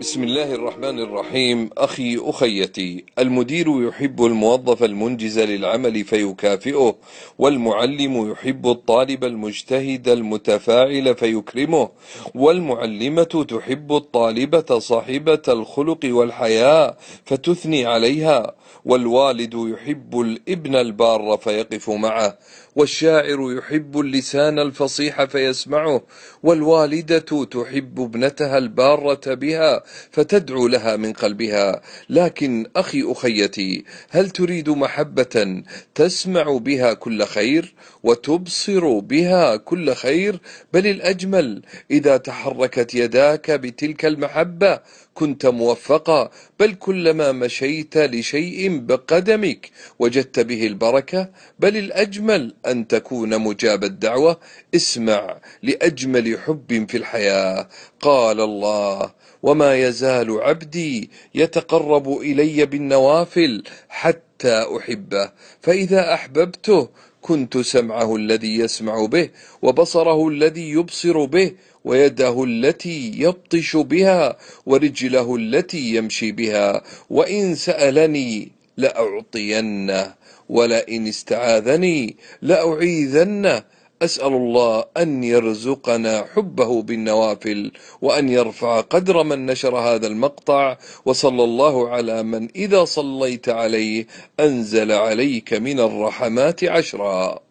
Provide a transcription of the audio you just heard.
بسم الله الرحمن الرحيم أخي أخيتي المدير يحب الموظف المنجز للعمل فيكافئه والمعلم يحب الطالب المجتهد المتفاعل فيكرمه والمعلمة تحب الطالبة صاحبة الخلق والحياء فتثني عليها والوالد يحب الابن البار فيقف معه والشاعر يحب اللسان الفصيح فيسمعه والوالدة تحب ابنتها البارة بها فتدعو لها من قلبها لكن أخي أخيتي هل تريد محبة تسمع بها كل خير وتبصر بها كل خير بل الأجمل إذا تحركت يداك بتلك المحبة كنت موفقا بل كلما مشيت لشيء بقدمك وجدت به البركة بل الأجمل أن تكون مجاب الدعوة اسمع لأجمل حب في الحياة قال الله وما يزال عبدي يتقرب إلي بالنوافل حتى أحبه فإذا أحببته كنت سمعه الذي يسمع به وبصره الذي يبصر به ويده التي يبطش بها ورجله التي يمشي بها وإن سألني لأعطينه ولئن استعاذني لأعيذنه أسأل الله أن يرزقنا حبه بالنوافل وأن يرفع قدر من نشر هذا المقطع وصلى الله على من إذا صليت عليه أنزل عليك من الرحمات عشرا